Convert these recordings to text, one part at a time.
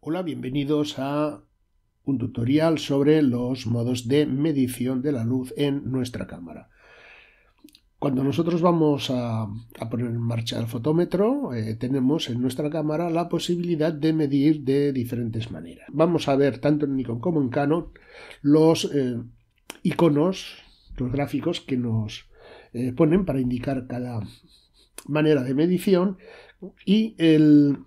Hola, bienvenidos a un tutorial sobre los modos de medición de la luz en nuestra cámara. Cuando nosotros vamos a, poner en marcha el fotómetro, eh, tenemos en nuestra cámara la posibilidad de medir de diferentes maneras. Vamos a ver tanto en Nikon como en Canon los eh, iconos, los gráficos que nos eh, ponen para indicar cada manera de medición y el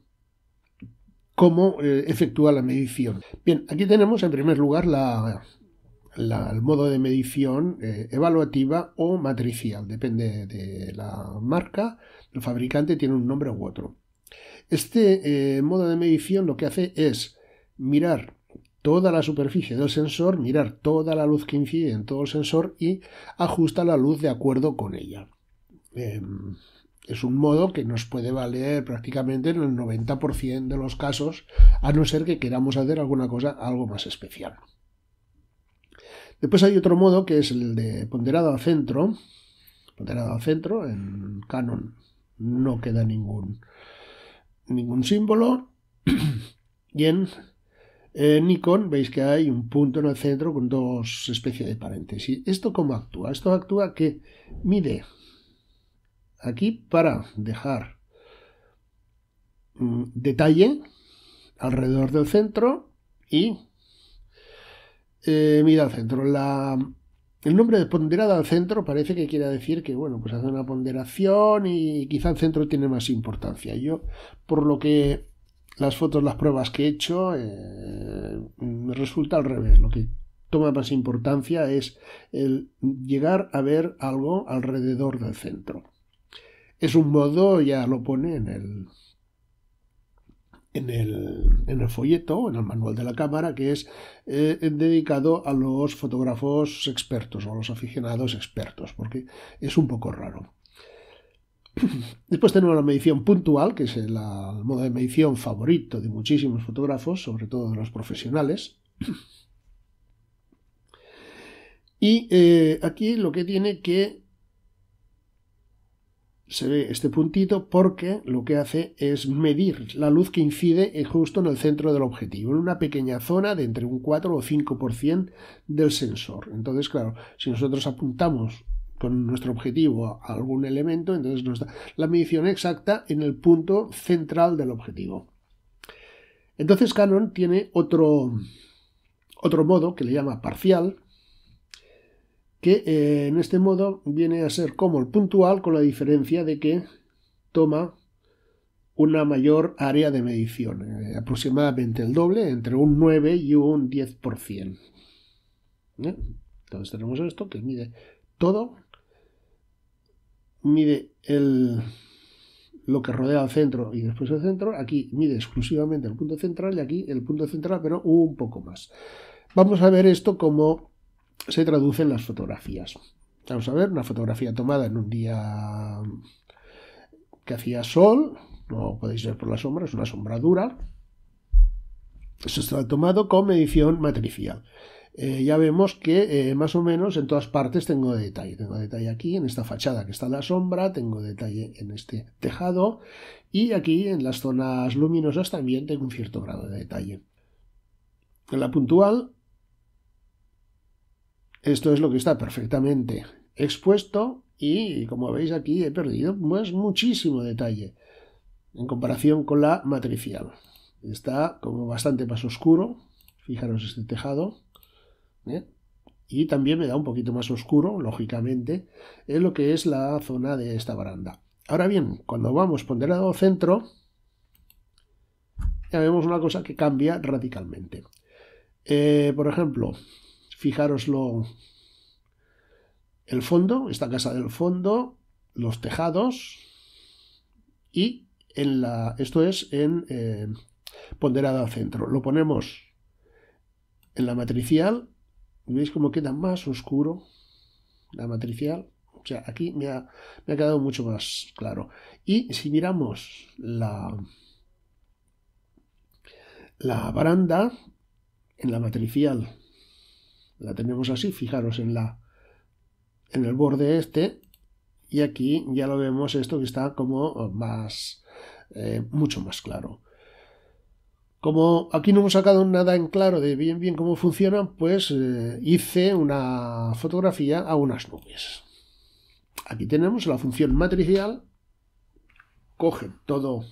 cómo eh, efectúa la medición. Bien, aquí tenemos en primer lugar la, el modo de medición eh, evaluativa o matricial, depende de la marca, el fabricante tiene un nombre u otro. Este eh, modo de medición lo que hace es mirar toda la superficie del sensor, mirar toda la luz que incide en todo el sensor y ajusta la luz de acuerdo con ella. Em, es un modo que nos puede valer prácticamente en el 90% de los casos, a no ser que queramos hacer alguna cosa algo más especial. Después hay otro modo que es el de ponderado a centro. Ponderado al centro en Canon no queda ningún, ningún símbolo. y en Nikon veis que hay un punto en el centro con dos especies de paréntesis. ¿Esto cómo actúa? Esto actúa que mide aquí para dejar mm, detalle alrededor del centro y eh, mira al centro. el nombre de ponderada al centro parece que quiere decir que, bueno, pues hace una ponderación y quizá el centro tiene más importancia. Yo, por lo que las fotos, las pruebas que he hecho, eh, me resulta al revés. Lo que toma más importancia es el llegar a ver algo alrededor del centro es un modo, ya lo pone en el, en el, folleto, en el manual de la cámara, que es eh, dedicado a los fotógrafos expertos o a los aficionados expertos, porque es un poco raro. Después tenemos la medición puntual, que es el, modo de medición favorito de muchísimos fotógrafos, sobre todo de los profesionales. Y eh, aquí lo que tiene que se ve este puntito porque lo que hace es medir la luz que incide justo en el centro del objetivo, en una pequeña zona de entre un 4 o 5% del sensor. Entonces, claro, si nosotros apuntamos con nuestro objetivo a algún elemento, entonces nos da la medición exacta en el punto central del objetivo. Entonces Canon tiene otro, otro modo que le llama parcial, que eh, en este modo viene a ser como el puntual con la diferencia de que toma una mayor área de medición, eh, aproximadamente el doble, entre un 9 y un 10%. ¿Eh? Entonces tenemos esto que mide todo, mide el, lo que rodea al centro y después el centro, aquí mide exclusivamente el punto central y aquí el punto central, pero un poco más. Vamos a ver esto como se traducen las fotografías. Vamos a ver, una fotografía tomada en un día que hacía sol, no podéis ver por la sombra, es una sombra dura, Eso está tomado con medición matricial. Eh, ya vemos que eh, más o menos en todas partes tengo detalle. Tengo detalle aquí en esta fachada que está en la sombra, tengo detalle en este tejado y aquí en las zonas luminosas también tengo un cierto grado de detalle. En la puntual esto es lo que está perfectamente expuesto y como veis aquí he perdido más muchísimo detalle en comparación con la matricial. Está como bastante más oscuro, fijaros este tejado, ¿eh? y también me da un poquito más oscuro, lógicamente, en lo que es la zona de esta baranda. Ahora bien, cuando vamos ponderado centro, ya vemos una cosa que cambia radicalmente. Eh, por ejemplo, Fijároslo. El fondo, esta casa del fondo, los tejados y en la, esto es en eh, ponderada al centro. Lo ponemos en la matricial. ¿Veis cómo queda más oscuro la matricial? O sea, aquí me ha, me ha quedado mucho más claro. Y si miramos la, la baranda, en la matricial la tenemos así, fijaros en, la, en el borde este, y aquí ya lo vemos esto que está como más, eh, mucho más claro. Como aquí no hemos sacado nada en claro de bien bien cómo funcionan, pues eh, hice una fotografía a unas nubes. Aquí tenemos la función matricial, coge todo,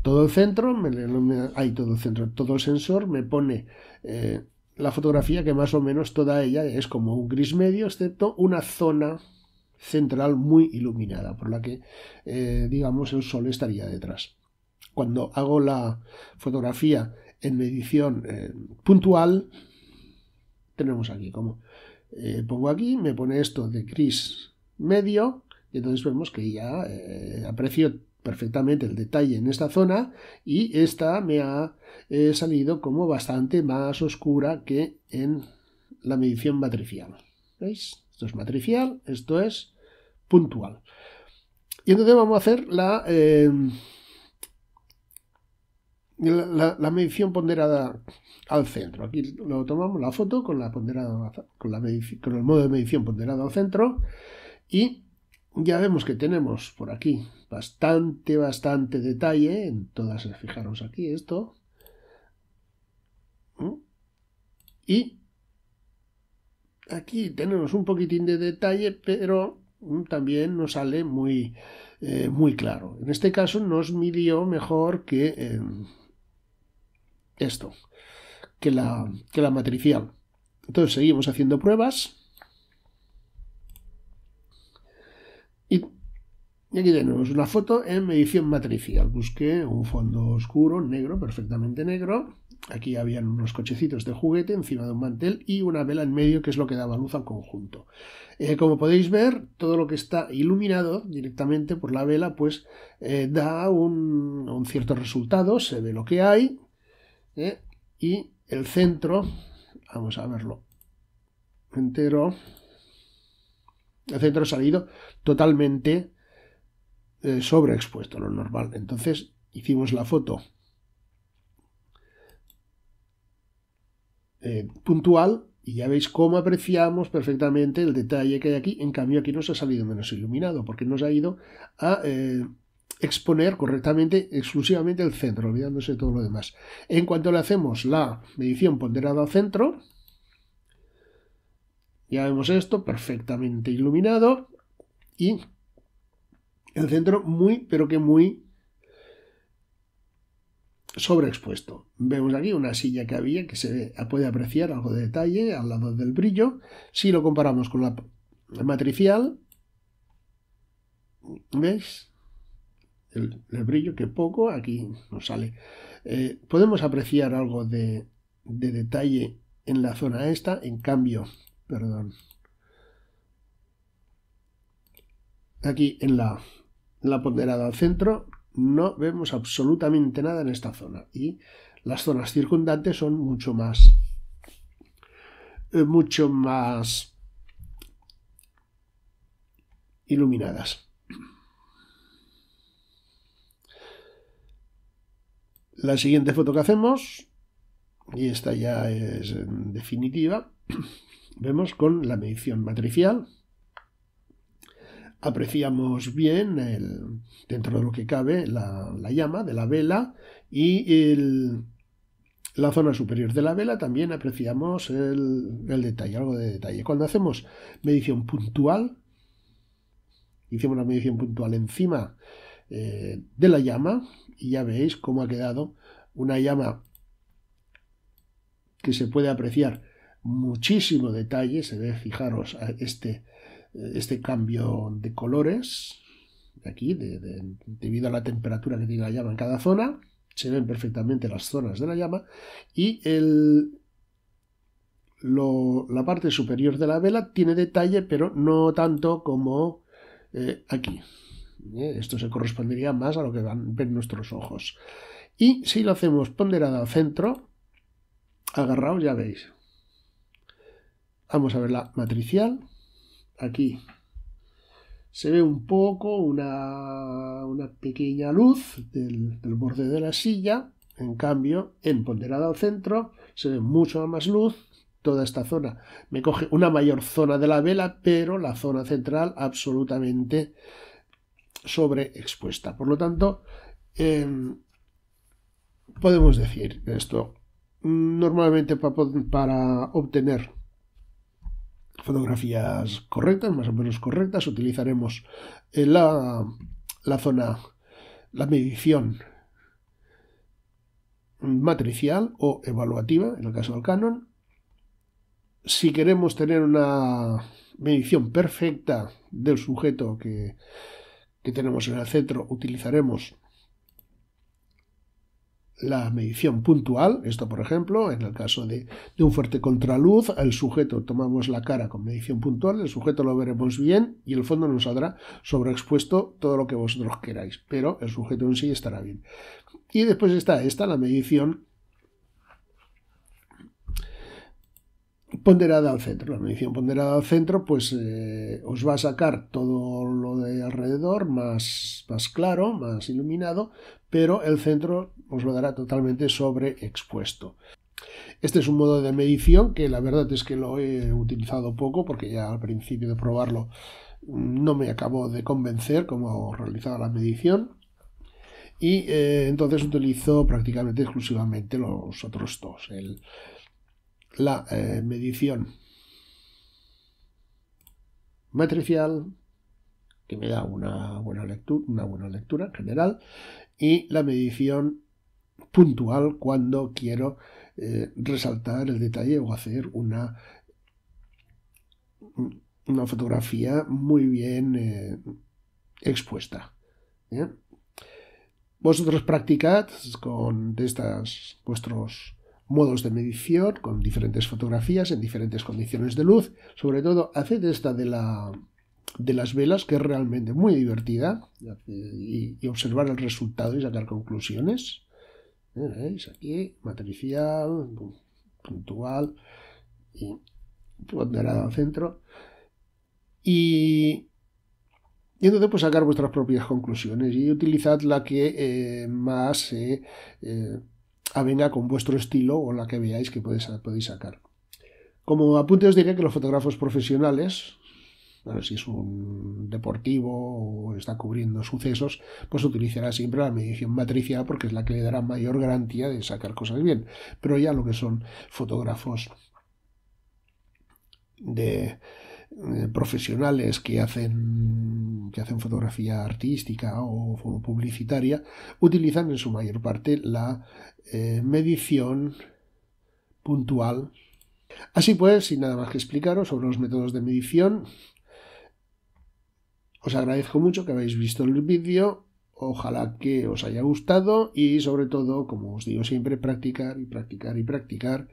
todo el centro, me, hay todo el centro, todo el sensor, me pone eh, la fotografía que más o menos toda ella es como un gris medio, excepto una zona central muy iluminada, por la que, eh, digamos, el sol estaría detrás. Cuando hago la fotografía en medición eh, puntual, tenemos aquí como eh, pongo aquí, me pone esto de gris medio, y entonces vemos que ya aprecio perfectamente el detalle en esta zona y esta me ha eh, salido como bastante más oscura que en la medición matricial. ¿Veis? Esto es matricial, esto es puntual. Y entonces vamos a hacer la, eh, la, medición ponderada al centro. Aquí lo tomamos la foto con la ponderada con, con el modo de medición ponderada al centro y ya vemos que tenemos por aquí bastante, bastante detalle en todas, eh, fijaros aquí esto. Mm. Y aquí tenemos un poquitín de detalle, pero mm, también nos sale muy, eh, muy claro. En este caso nos midió mejor que em, esto, que la, que la matricial. Entonces seguimos haciendo pruebas. Y aquí tenemos una foto en medición matricial. Busqué un fondo oscuro, negro, perfectamente negro. Aquí habían unos cochecitos de juguete encima de un mantel y una vela en medio, que es lo que daba luz al conjunto. Eh, como podéis ver, todo lo que está iluminado directamente por la vela, pues eh, da un, cierto resultado, se ve lo que hay. Eh, y el centro, vamos a verlo entero, el centro ha salido totalmente eh, sobreexpuesto, lo normal. Entonces hicimos la foto eh, puntual y ya veis cómo apreciamos perfectamente el detalle que hay aquí. En cambio, aquí nos ha salido menos iluminado porque nos ha ido a eh, exponer correctamente exclusivamente el centro, olvidándose de todo lo demás. En cuanto le hacemos la medición ponderada al centro, ya vemos esto perfectamente iluminado y el centro muy, pero que muy sobreexpuesto. Vemos aquí una silla que había que se puede apreciar algo de detalle al lado del brillo. Si lo comparamos con la matricial, ¿veis? El, brillo que poco aquí nos sale. Eh, podemos apreciar algo de, de detalle en la zona esta, en cambio, perdón, aquí en la la ponderada al centro no vemos absolutamente nada en esta zona y las zonas circundantes son mucho más eh, mucho más iluminadas. La siguiente foto que hacemos, y esta ya es definitiva, vemos con la medición matricial apreciamos bien dentro de lo que cabe la, llama de la vela y la zona superior de la vela también apreciamos el, detalle, algo de detalle. Cuando hacemos medición puntual, hicimos la medición puntual encima eh, de la llama y ya veis cómo ha quedado una llama que se puede apreciar muchísimo detalle, se ve, fijaros, este este cambio de colores aquí, debido a la temperatura que tiene la llama en cada zona, se ven perfectamente las zonas de la llama y el, la parte superior de la vela tiene detalle, pero no tanto como eh, aquí. ¿eh? Esto se correspondería más a lo que van, ven nuestros ojos. Y si lo hacemos ponderado al centro, agarraos, ya veis. Vamos a ver la matricial aquí. Se ve un poco una, pequeña luz del, borde de la silla. En cambio, en ponderada al centro, se ve mucho más luz. Toda esta zona me coge una mayor zona de la vela, pero la zona central absolutamente sobreexpuesta. Por lo tanto, em, podemos decir esto. Normalmente para obtener fotografías correctas, más o menos correctas. Utilizaremos eh, la, la zona, la medición matricial o evaluativa, en el caso del Canon. Si queremos tener una medición perfecta del sujeto que, que tenemos en el centro, utilizaremos la medición puntual, esto por ejemplo, en el caso de, un fuerte contraluz, el sujeto tomamos la cara con medición puntual, el sujeto lo veremos bien y el fondo nos saldrá sobreexpuesto todo lo que vosotros queráis, pero el sujeto en sí estará bien. Y después está esta, la medición ponderada al centro. La medición ponderada al centro pues eh, os va a sacar todo lo de alrededor más, más claro, más iluminado, pero el centro os lo dará totalmente sobreexpuesto. Este es un modo de medición que la verdad es que lo he utilizado poco porque ya al principio de probarlo mm, no me acabó de convencer cómo realizaba la medición y eh, entonces utilizo prácticamente exclusivamente los otros dos, el la eh, medición matricial, que me da una buena, lectura, una buena lectura en general, y la medición puntual cuando quiero eh, resaltar el detalle o hacer una, una fotografía muy bien eh, expuesta. Vosotros practicad con estas, vuestros modos de medición con diferentes fotografías en diferentes condiciones de luz. Sobre todo, haced esta de, la, de las velas, que es realmente muy divertida, y, observar el resultado y sacar conclusiones. ¿Eh? Aquí, matricial, puntual, y ponderado al centro. Y, y entonces pues sacar vuestras propias conclusiones y utilizad la que eh, más eh, Ah, venga con vuestro estilo o la que veáis que podéis, podéis sacar. Como apunte os diré que los fotógrafos profesionales, si es un deportivo o está cubriendo sucesos, pues utilizará siempre la medición matricial porque es la que le dará mayor garantía de sacar cosas bien. Pero ya lo que son fotógrafos de eh, profesionales que hacen, que hacen fotografía artística o, publicitaria utilizan en su mayor parte la eh, medición puntual. Así pues, sin nada más que explicaros sobre los métodos de medición, os agradezco mucho que habéis visto el vídeo, ojalá que os haya gustado y sobre todo, como os digo siempre, practicar y practicar y practicar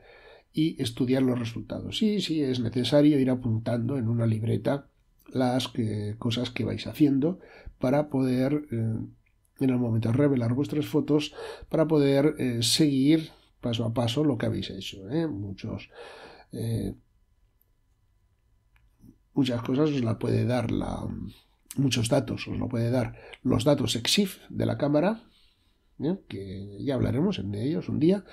y estudiar los resultados. Sí, sí, es necesario ir apuntando en una libreta las cosas que vais haciendo para poder, eh, en el momento de revelar vuestras fotos, para poder eh, seguir paso a paso lo que habéis hecho. ¿eh? Muchos, muchas cosas os la puede dar la, muchos datos, os lo puede dar los datos EXIF de la cámara, que ya hablaremos de ellos un día,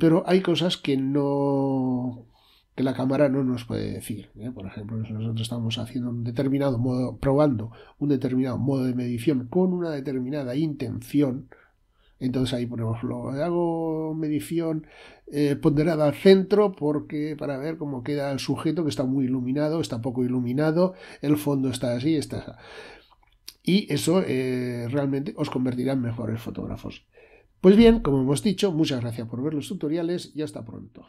pero hay cosas que no que la cámara no nos puede decir. ¿eh? Por ejemplo, nosotros estamos haciendo un determinado modo, probando un determinado modo de medición con una determinada intención. Entonces ahí, ponemos de hago medición eh, ponderada al centro porque para ver cómo queda el sujeto que está muy iluminado, está poco iluminado, el fondo está así, está así. Y eso eh, realmente os convertirá en mejores fotógrafos. Pues bien, como hemos dicho, muchas gracias por ver los tutoriales y hasta pronto.